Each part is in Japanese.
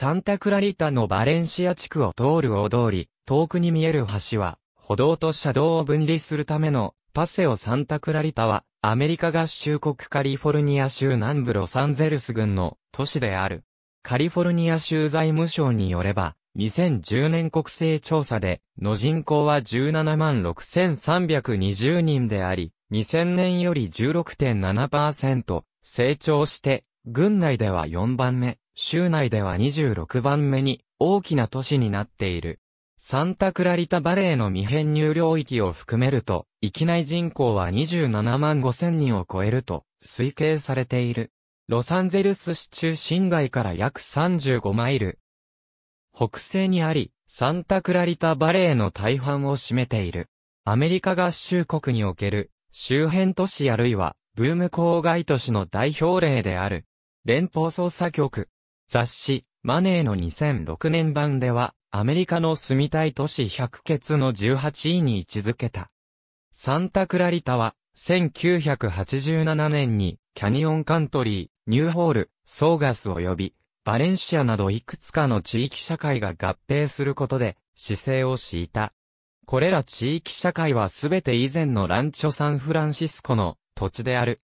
サンタクラリタのバレンシア地区を通る大通り、遠くに見える橋は、歩道と車道を分離するための、パセオ・サンタクラリタは、アメリカ合衆国カリフォルニア州南部ロサンゼルス郡の都市である。カリフォルニア州財務省によれば、2010年国勢調査で、の人口は17万6320人であり、2000年より16.7%成長して、郡内では4番目。州内では26番目に大きな都市になっている。サンタクラリタバレーの未編入領域を含めると、域内人口は27万5千人を超えると推計されている。ロサンゼルス市中心街から約35マイル。北西にあり、サンタクラリタバレーの大半を占めている。アメリカ合衆国における周辺都市あるいはブーム郊外都市の代表例である。連邦捜査局、雑誌、マネーの2006年版では、アメリカの住みたい都市100決の18位に位置づけた。サンタクラリタは、1987年に、キャニオンカントリー、ニューホール、ソーガス及び、バレンシアなどいくつかの地域社会が合併することで、姿勢を敷いた。これら地域社会はすべて以前のランチョサンフランシスコの土地である。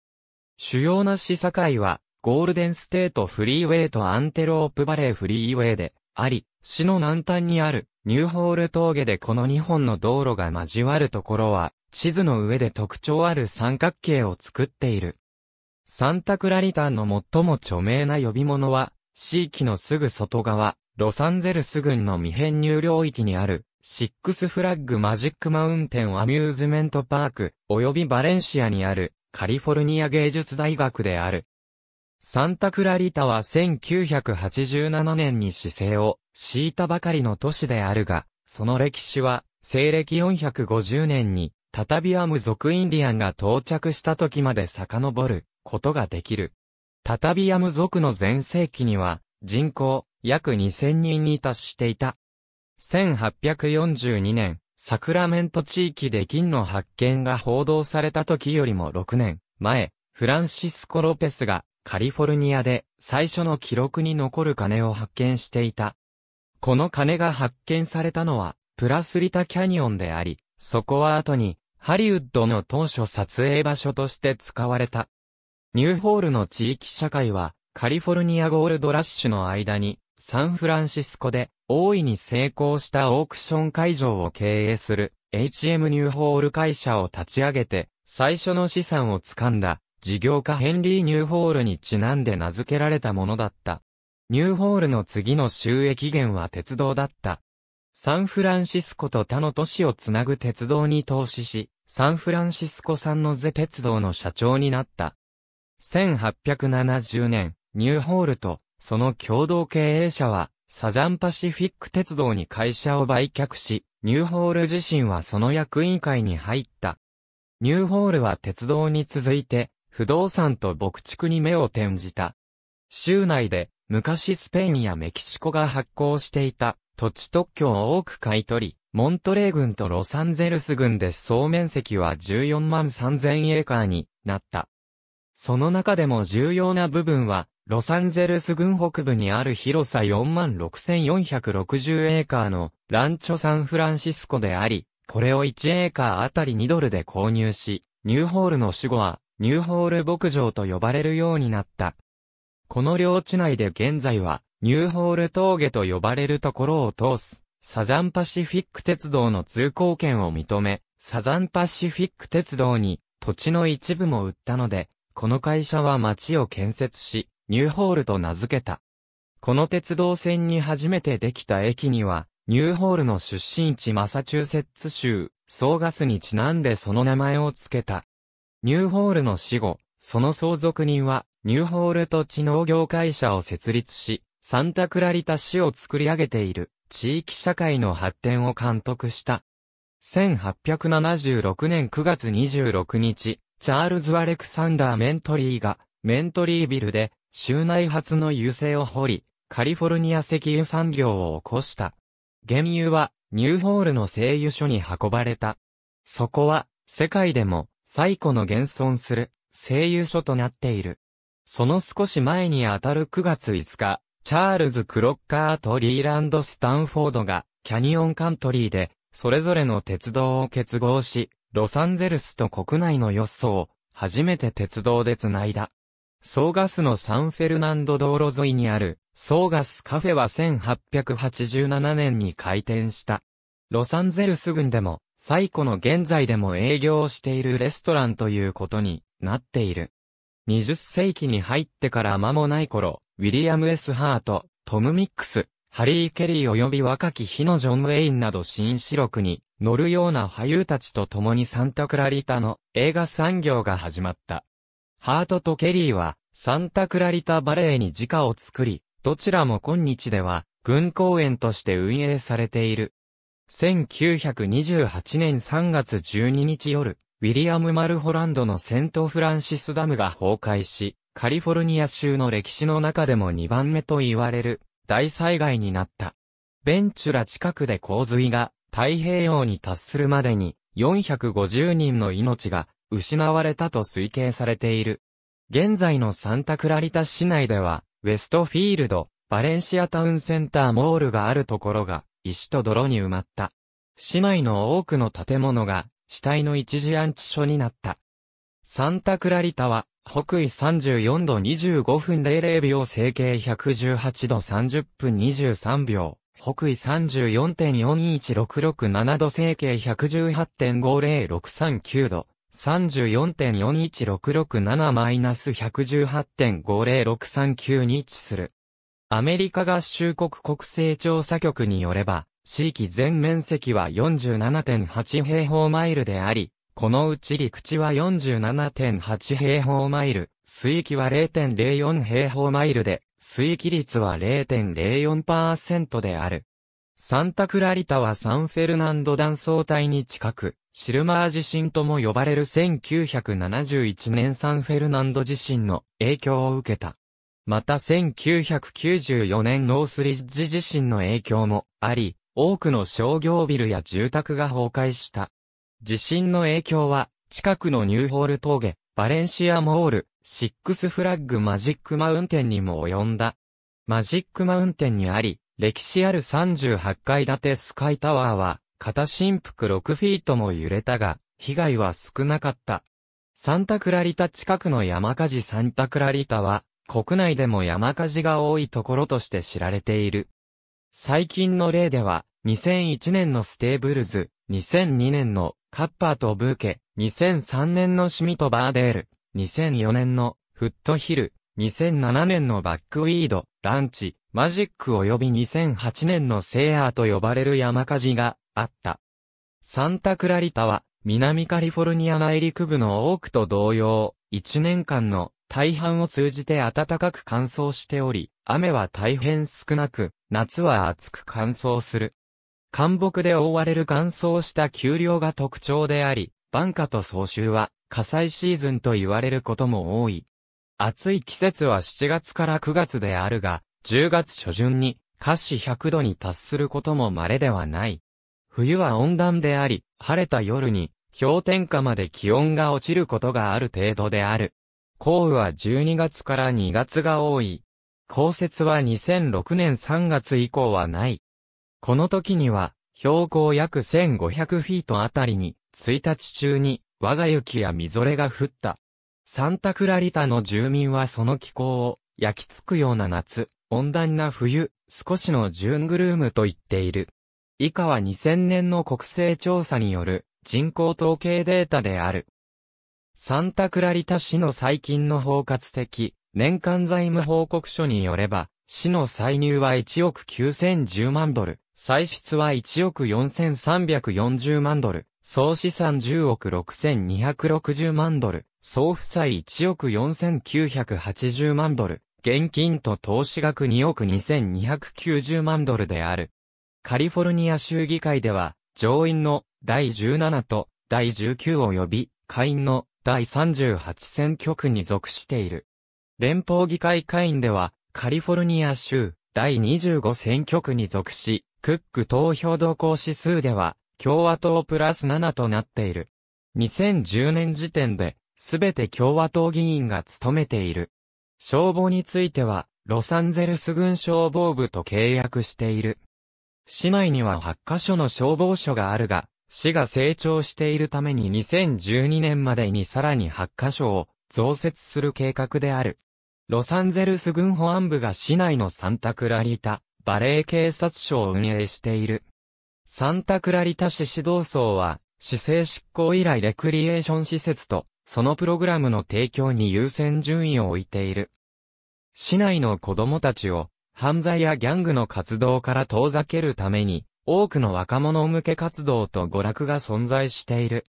主要な市社会は、ゴールデンステートフリーウェイとアンテロープバレーフリーウェイで、あり、市の南端にある、ニューホール峠でこの2本の道路が交わるところは、地図の上で特徴ある三角形を作っている。サンタクラリタンの最も著名な呼び物は、地域のすぐ外側、ロサンゼルス郡の未編入領域にある、シックスフラッグマジックマウンテンアミューズメントパーク、及びバレンシアにある、カリフォルニア芸術大学である。サンタクラリタは1987年に市政を敷いたばかりの都市であるが、その歴史は、西暦450年に、タタビアム族インディアンが到着した時まで遡ることができる。タタビアム族の前世紀には、人口約2000人に達していた。1842年、サクラメント地域で金の発見が報道された時よりも6年前、フランシスコ・ロペスがカリフォルニアで最初の記録に残る鐘を発見していた。この鐘が発見されたのは、プラスリタキャニオンであり、そこは後に、ハリウッドの当初撮影場所として使われた。ニューホールの地域社会は、カリフォルニアゴールドラッシュの間に、サンフランシスコで、大いに成功したオークション会場を経営する、HM ニューホール会社を立ち上げて、最初の資産を掴んだ、事業家ヘンリー・ニューホールにちなんで名付けられたものだった。ニューホールの次の収益源は鉄道だった。サンフランシスコと他の都市をつなぐ鉄道に投資し、サンフランシスコ産のゼ鉄道の社長になった。1870年、ニューホールと、その共同経営者は、サザンパシフィック鉄道に会社を売却し、ニューホール自身はその役員会に入った。ニューホールは鉄道に続いて、不動産と牧畜に目を転じた。州内で昔スペインやメキシコが発行していた土地特許を多く買い取り、モントレー郡とロサンゼルス郡で総面積は14万3000エーカーになった。その中でも重要な部分は、ロサンゼルス郡北部にある広さ4万6460エーカーのランチョサンフランシスコであり、これを1エーカーあたり2ドルで購入し、ニューホールの主語はニューホール牧場と呼ばれるようになった。この領地内で現在は、ニューホール峠と呼ばれるところを通す、サザンパシフィック鉄道の通行権を認め、サザンパシフィック鉄道に土地の一部も売ったので、この会社は町を建設し、ニューホールと名付けた。この鉄道線に初めてできた駅には、ニューホールの出身地マサチューセッツ州、ソーガスにちなんでその名前を付けた。ニューホールの死後、その相続人は、ニューホール土地農業会社を設立し、サンタクラリタ市を作り上げている、地域社会の発展を監督した。1876年9月26日、チャールズ・アレクサンダー・メントリーが、メントリービルで、州内初の油性を掘り、カリフォルニア石油産業を起こした。原油は、ニューホールの製油所に運ばれた。そこは、世界でも、最古の現存する、声優書となっている。その少し前にあたる9月5日、チャールズ・クロッカーとリーランド・スタンフォードが、キャニオンカントリーで、それぞれの鉄道を結合し、ロサンゼルスと国内の四素を、初めて鉄道でつないだ。ソーガスのサンフェルナンド道路沿いにある、ソーガスカフェは1887年に開店した。ロサンゼルス郡でも、最古の現在でも営業をしているレストランということになっている。20世紀に入ってから間もない頃、ウィリアム・エス・ハート、トム・ミックス、ハリー・ケリー及び若き日のジョン・ウェインなど新四六に乗るような俳優たちと共にサンタクラリタの映画産業が始まった。ハートとケリーはサンタクラリタバレーに自家を作り、どちらも今日では軍公演として運営されている。1928年3月12日夜、ウィリアム・マルホランドのセント・フランシスダムが崩壊し、カリフォルニア州の歴史の中でも2番目と言われる大災害になった。ベンチュラ近くで洪水が太平洋に達するまでに450人の命が失われたと推計されている。現在のサンタクラリタ市内では、ウェストフィールド、バレンシアタウンセンターモールがあるところが、石と泥に埋まった。市内の多くの建物が死体の一時安置所になった。サンタクラリタは北緯34度25分00秒整形118度30分23秒。北緯34.41667度整形118.50639度、34.41667-118.50639に位置する。アメリカ合衆国国勢調査局によれば、地域全面積は47.8平方マイルであり、このうち陸地は47.8平方マイル、水域は0.04平方マイルで、水域率は0.04%である。サンタクラリタはサンフェルナンド断層帯に近く、シルマー地震とも呼ばれる1971年サンフェルナンド地震の影響を受けた。また1994年ノースリッジ地震の影響もあり、多くの商業ビルや住宅が崩壊した。地震の影響は、近くのニューホール峠、バレンシアモール、シックスフラッグマジックマウンテンにも及んだ。マジックマウンテンにあり、歴史ある38階建てスカイタワーは、片振幅6フィートも揺れたが、被害は少なかった。サンタクラリタ近くの山火事サンタクラリタは、国内でも山火事が多いところとして知られている。最近の例では、2001年のステーブルズ、2002年のカッパーとブーケ、2003年のシミとバーデール、2004年のフットヒル、2007年のバックウィード、ランチ、マジック及び2008年のセイヤーと呼ばれる山火事があった。サンタクラリタは南カリフォルニア内陸部の多くと同様、1年間の大半を通じて暖かく乾燥しており、雨は大変少なく、夏は暑く乾燥する。干木で覆われる乾燥した丘陵が特徴であり、晩夏と早秋は火災シーズンと言われることも多い。暑い季節は7月から9月であるが、10月初旬に華氏100度に達することも稀ではない。冬は温暖であり、晴れた夜に氷点下まで気温が落ちることがある程度である。降雨は12月から2月が多い。降雪は2006年3月以降はない。この時には、標高約1500フィートあたりに、1日中に、我が雪やみぞれが降った。サンタクラリタの住民はその気候を、焼き付くような夏、温暖な冬、少しのジュングルームと言っている。以下は2000年の国勢調査による人口統計データである。サンタクラリタ市の最近の包括的年間財務報告書によれば、市の歳入は1億9010万ドル、歳出は1億4340万ドル、総資産10億6260万ドル、総負債1億4980万ドル、現金と投資額2億2290万ドルである。カリフォルニア州議会では、上院の第17と第19及び、下院の第38選挙区に属している。連邦議会会員では、カリフォルニア州第25選挙区に属し、クック投票動向指数では、共和党プラス7となっている。2010年時点で、すべて共和党議員が務めている。消防については、ロサンゼルス軍消防部と契約している。市内には8カ所の消防署があるが、市が成長しているために2012年までにさらに8カ所を増設する計画である。ロサンゼルス軍保安部が市内のサンタクラリタ、バレー警察署を運営している。サンタクラリタ市指導層は、市政執行以来レクリエーション施設と、そのプログラムの提供に優先順位を置いている。市内の子供たちを、犯罪やギャングの活動から遠ざけるために、多くの若者向け活動と娯楽が存在している。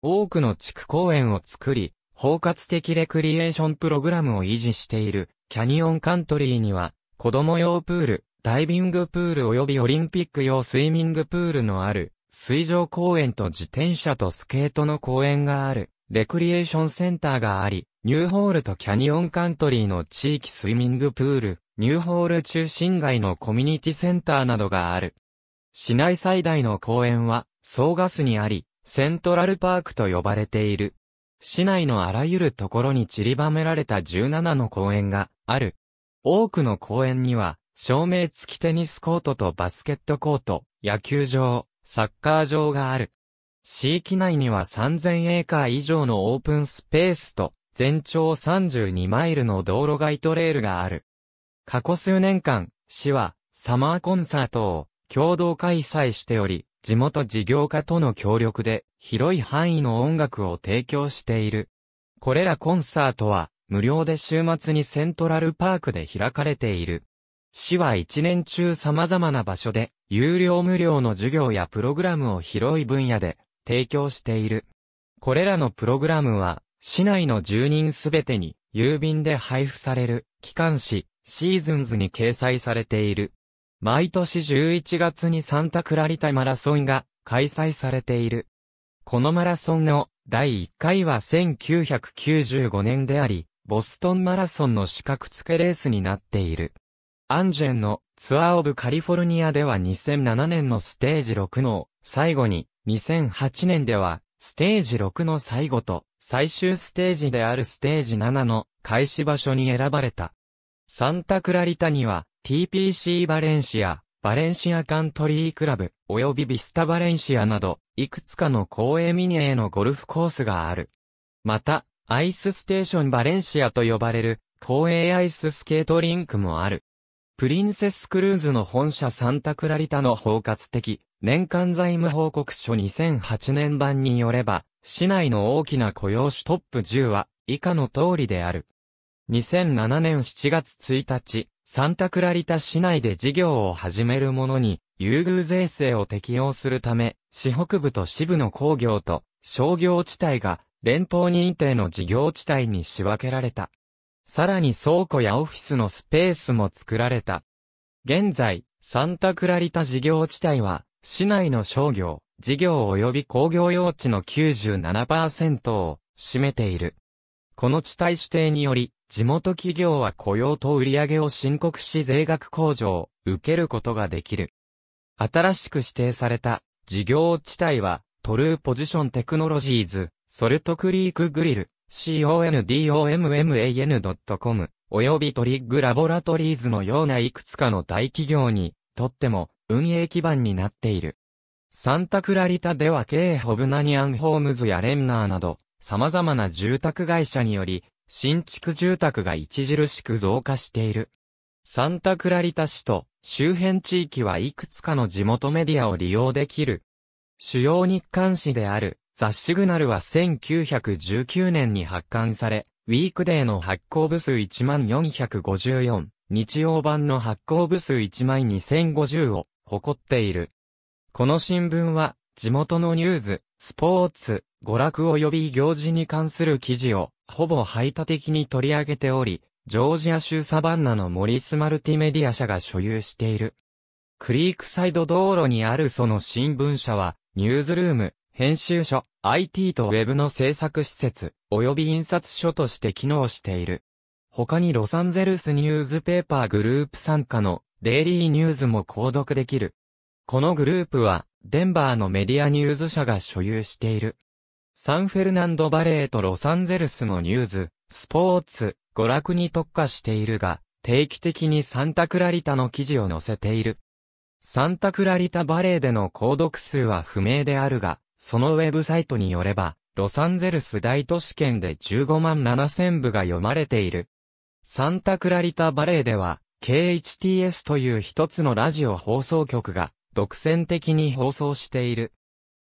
多くの地区公園を作り、包括的レクリエーションプログラムを維持しているキャニオンカントリーには、子供用プール、ダイビングプール及びオリンピック用スイミングプールのある、水上公園と自転車とスケートの公園がある、レクリエーションセンターがあり、ニューホールとキャニオンカントリーの地域スイミングプール、ニューホール中心街のコミュニティセンターなどがある。市内最大の公園は、総ガスにあり、セントラルパークと呼ばれている。市内のあらゆるところに散りばめられた17の公園がある。多くの公園には、照明付きテニスコートとバスケットコート、野球場、サッカー場がある。市域内には3000エーカー以上のオープンスペースと、全長32マイルの道路外トレールがある。過去数年間、市は、サマーコンサートを、共同開催しており、地元事業家との協力で広い範囲の音楽を提供している。これらコンサートは無料で週末にセントラルパークで開かれている。市は一年中様々な場所で有料無料の授業やプログラムを広い分野で提供している。これらのプログラムは市内の住人すべてに郵便で配布される機関誌シーズンズに掲載されている。毎年11月にサンタクラリタマラソンが開催されている。このマラソンの第1回は1995年であり、ボストンマラソンの資格付けレースになっている。アンジェンのツアーオブカリフォルニアでは2007年のステージ6の最後に、2008年ではステージ6の最後と最終ステージであるステージ7の開始場所に選ばれた。サンタクラリタには TPC バレンシア、バレンシアカントリークラブ、及びビスタバレンシアなど、いくつかの公営ミニエのゴルフコースがある。また、アイスステーションバレンシアと呼ばれる、公営アイススケートリンクもある。プリンセスクルーズの本社サンタクラリタの包括的、年間財務報告書2008年版によれば、市内の大きな雇用主トップ10は、以下の通りである。2007年7月1日、サンタクラリタ市内で事業を始める者に、優遇税制を適用するため、市北部と支部の工業と商業地帯が連邦認定の事業地帯に仕分けられた。さらに倉庫やオフィスのスペースも作られた。現在、サンタクラリタ事業地帯は、市内の商業、事業及び工業用地の97%を占めている。この地帯指定により、地元企業は雇用と売上を申告し税額控除を受けることができる。新しく指定された事業地帯はトルーポジションテクノロジーズ、ソルトクリークグリル、condomman.com 及びトリッグラボラトリーズのようないくつかの大企業にとっても運営基盤になっている。サンタクラリタでは K ホブナニアンホームズやレンナーなど様々な住宅会社により新築住宅が著しく増加している。サンタクラリタ市と周辺地域はいくつかの地元メディアを利用できる。主要日刊誌であるザ・シグナルは1919年に発刊され、ウィークデーの発行部数1454、日曜版の発行部数1 2050を誇っている。この新聞は地元のニュース、スポーツ、娯楽及び行事に関する記事を、ほぼ排他的に取り上げており、ジョージア州サバンナのモリスマルティメディア社が所有している。クリークサイド道路にあるその新聞社は、ニュースルーム、編集所、IT とウェブの制作施設、及び印刷所として機能している。他にロサンゼルスニュースペーパーグループ参加のデイリーニュースも購読できる。このグループはデンバーのメディアニューズ社が所有している。サンフェルナンドバレーとロサンゼルスのニューズ、スポーツ、娯楽に特化しているが、定期的にサンタクラリタの記事を載せている。サンタクラリタバレーでの購読数は不明であるが、そのウェブサイトによれば、ロサンゼルス大都市圏で15万7000部が読まれている。サンタクラリタバレーでは、KHTS という一つのラジオ放送局が独占的に放送している。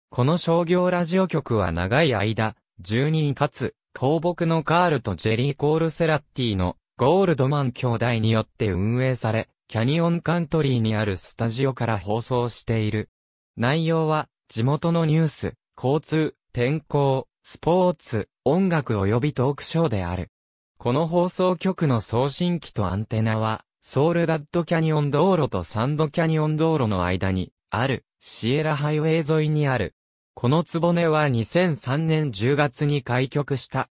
この商業ラジオ局は長い間、12位かつ、公木のカールとジェリー・コールセラッティのゴールドマン兄弟によって運営され、キャニオンカントリーにあるスタジオから放送している。内容は、地元のニュース、交通、天候、スポーツ、音楽及びトークショーである。この放送局の送信機とアンテナは、ソールダッドキャニオン道路とサンドキャニオン道路の間にあるシエラハイウェイ沿いにある。このボネは2003年10月に開局した。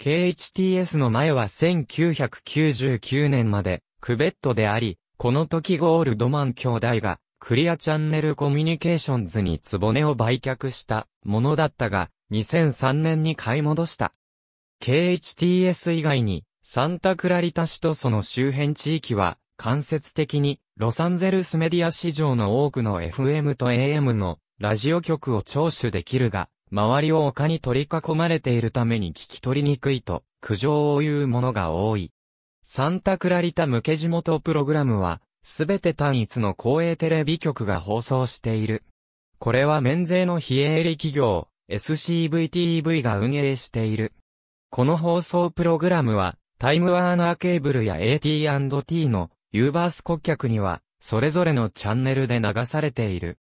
KHTS の前は1999年までクベットであり、この時ゴールドマン兄弟がクリアチャンネルコミュニケーションズにボネを売却したものだったが、2003年に買い戻した。KHTS 以外にサンタクラリタ市とその周辺地域は、間接的に、ロサンゼルスメディア市場の多くの FM と AM のラジオ局を聴取できるが、周りを丘に取り囲まれているために聞き取りにくいと、苦情を言う者が多い。サンタクラリタ向け地元プログラムは、すべて単一の公営テレビ局が放送している。これは免税の非営利企業、SCVTV が運営している。この放送プログラムは、タイムワーナーケーブルや AT&T のユーバース顧客には、それぞれのチャンネルで流されている。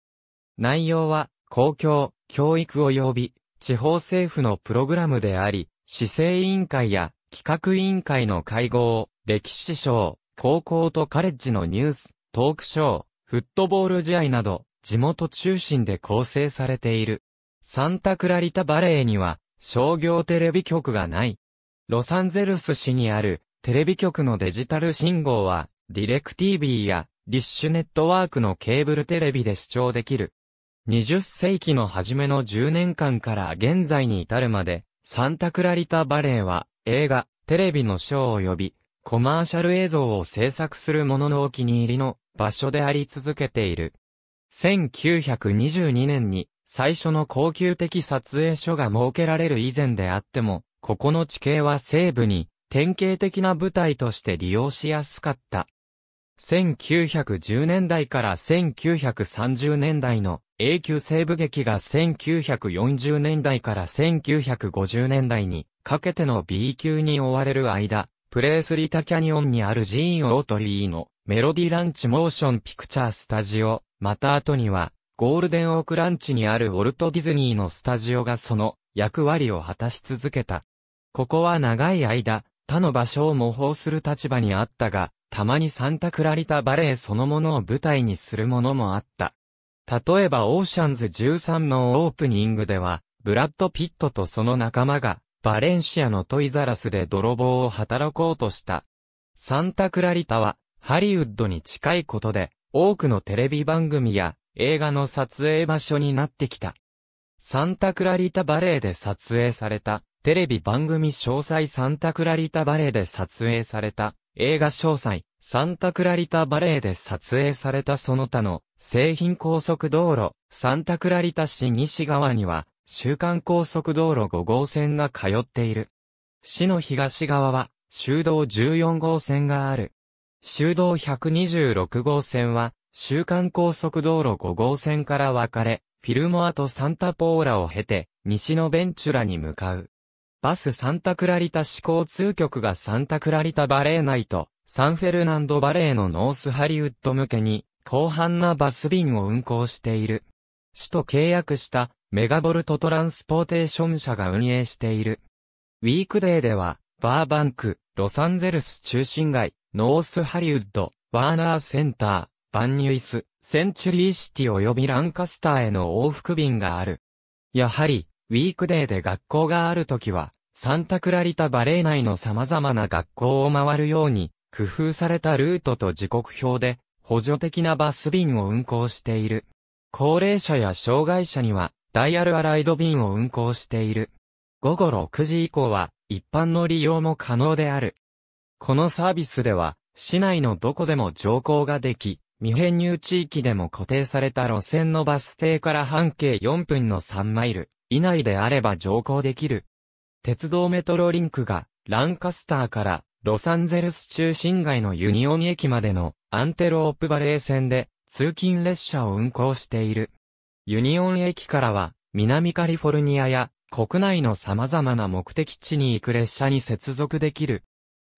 内容は、公共、教育及び、地方政府のプログラムであり、市政委員会や企画委員会の会合、歴史賞、高校とカレッジのニュース、トークショー、フットボール試合など、地元中心で構成されている。サンタクラリタバレーには、商業テレビ局がない。ロサンゼルス市にあるテレビ局のデジタル信号は、ディレクティビーやディッシュネットワークのケーブルテレビで視聴できる。20世紀の初めの10年間から現在に至るまで、サンタクラリタバレーは映画、テレビのショー及びコマーシャル映像を制作する者のお気に入りの場所であり続けている。1922年に最初の高級的撮影所が設けられる以前であっても、ここの地形は西部に典型的な舞台として利用しやすかった。1910年代から1930年代の永久西部劇が1940年代から1950年代にかけての B 級に追われる間、プレースリタキャニオンにあるジーン・オートリーのメロディランチモーションピクチャースタジオ、また後にはゴールデンオークランチにあるウォルト・ディズニーのスタジオがその役割を果たし続けた。ここは長い間、他の場所を模倣する立場にあったが、たまにサンタクラリタバレーそのものを舞台にするものもあった。例えばオーシャンズ13のオープニングでは、ブラッド・ピットとその仲間が、バレンシアのトイザラスで泥棒を働こうとした。サンタクラリタは、ハリウッドに近いことで、多くのテレビ番組や映画の撮影場所になってきた。サンタクラリタバレーで撮影されたテレビ番組詳細サンタクラリタバレーで撮影された、映画詳細、サンタクラリタバレーで撮影されたその他の、製品高速道路、サンタクラリタ市西側には、週間高速道路5号線が通っている。市の東側は、修道14号線がある。修道126号線は、週間高速道路5号線から分かれ、フィルモアとサンタポーラを経て、西のベンチュラに向かう。バスサンタクラリタ市交通局がサンタクラリタバレーナイト、サンフェルナンドバレーのノースハリウッド向けに、広範なバス便を運行している。市と契約したメガボルトトランスポーテーション社が運営している。ウィークデーでは、バーバンク、ロサンゼルス中心街、ノースハリウッド、ワーナーセンター、バンニュイス、センチュリーシティ及びランカスターへの往復便がある。やはり、ウィークデーで学校がある時は、サンタクラリタバレー内の様々な学校を回るように、工夫されたルートと時刻表で、補助的なバス便を運行している。高齢者や障害者には、ダイヤルアライド便を運行している。午後6時以降は、一般の利用も可能である。このサービスでは、市内のどこでも乗降ができ、未編入地域でも固定された路線のバス停から半径4分の3マイル、以内であれば乗降できる。鉄道メトロリンクが、ランカスターからロサンゼルス中心街のユニオン駅までのアンテロープバレー線で通勤列車を運行している。ユニオン駅からは南カリフォルニアや国内の様々な目的地に行く列車に接続できる。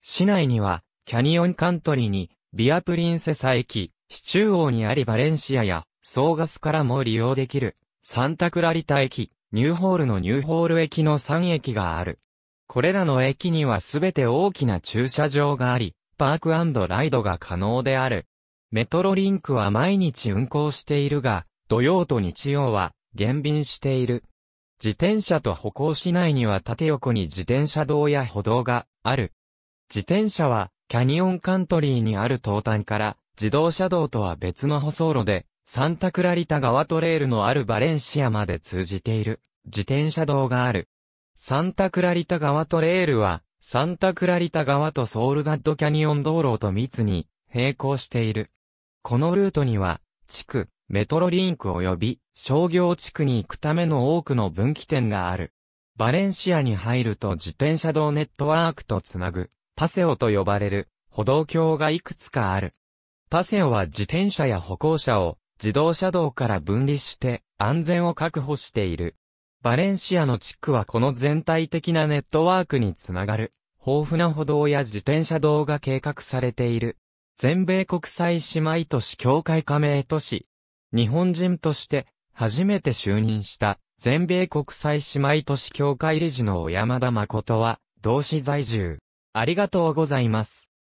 市内にはキャニオンカントリーにビアプリンセサ駅、市中央にありバレンシアやソーガスからも利用できるサンタクラリタ駅、ニューホールのニューホール駅の3駅がある。これらの駅にはすべて大きな駐車場があり、パークライドが可能である。メトロリンクは毎日運行しているが、土曜と日曜は減便している。自転車と歩行市内には縦横に自転車道や歩道がある。自転車はキャニオンカントリーにある東端から自動車道とは別の舗装路でサンタクラリタ川トレールのあるバレンシアまで通じている自転車道がある。サンタクラリタ川トレールは、サンタクラリタ川とソウルダッドキャニオン道路と密に並行している。このルートには、地区、メトロリンク及び商業地区に行くための多くの分岐点がある。バレンシアに入ると自転車道ネットワークとつなぐ、パセオと呼ばれる歩道橋がいくつかある。パセオは自転車や歩行者を自動車道から分離して安全を確保している。バレンシアの地区はこの全体的なネットワークにつながる、豊富な歩道や自転車道が計画されている。全米国際姉妹都市協会加盟都市。日本人として初めて就任した全米国際姉妹都市協会理事の小山田誠は同市在住。ありがとうございます。